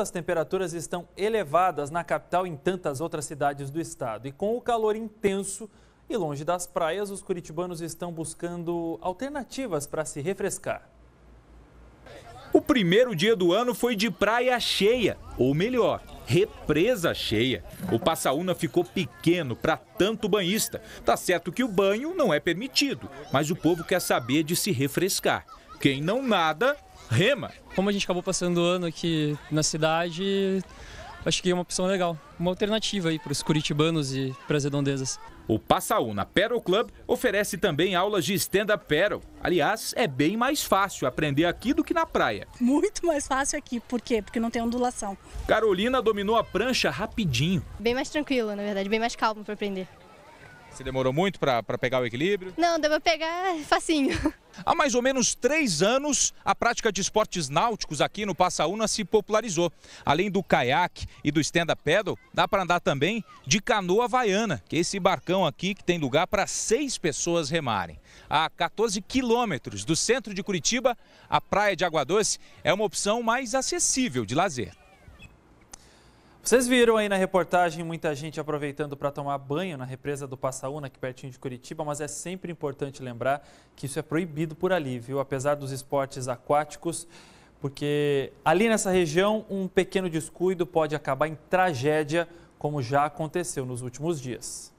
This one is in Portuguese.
As temperaturas estão elevadas na capital e em tantas outras cidades do estado. E com o calor intenso e longe das praias, os curitibanos estão buscando alternativas para se refrescar. O primeiro dia do ano foi de praia cheia, ou melhor, represa cheia. O Passaúna ficou pequeno para tanto banhista. Tá certo que o banho não é permitido, mas o povo quer saber de se refrescar. Quem não nada Rema? Como a gente acabou passando o ano aqui na cidade, acho que é uma opção legal, uma alternativa aí para os curitibanos e para as redondezas. O Passaú na Paddle Club oferece também aulas de stand-up paddle. Aliás, é bem mais fácil aprender aqui do que na praia. Muito mais fácil aqui, por quê? Porque não tem ondulação. Carolina dominou a prancha rapidinho. Bem mais tranquila, na verdade, bem mais calmo para aprender. Você demorou muito para pegar o equilíbrio? Não, deu para pegar facinho. Há mais ou menos três anos, a prática de esportes náuticos aqui no Passaúna se popularizou. Além do caiaque e do stand-up paddle, dá para andar também de canoa havaiana, que é esse barcão aqui que tem lugar para seis pessoas remarem. A 14 quilômetros do centro de Curitiba, a Praia de Água Doce é uma opção mais acessível de lazer. Vocês viram aí na reportagem muita gente aproveitando para tomar banho na represa do Passaúna, aqui pertinho de Curitiba, mas é sempre importante lembrar que isso é proibido por ali, viu? Apesar dos esportes aquáticos, porque ali nessa região um pequeno descuido pode acabar em tragédia, como já aconteceu nos últimos dias.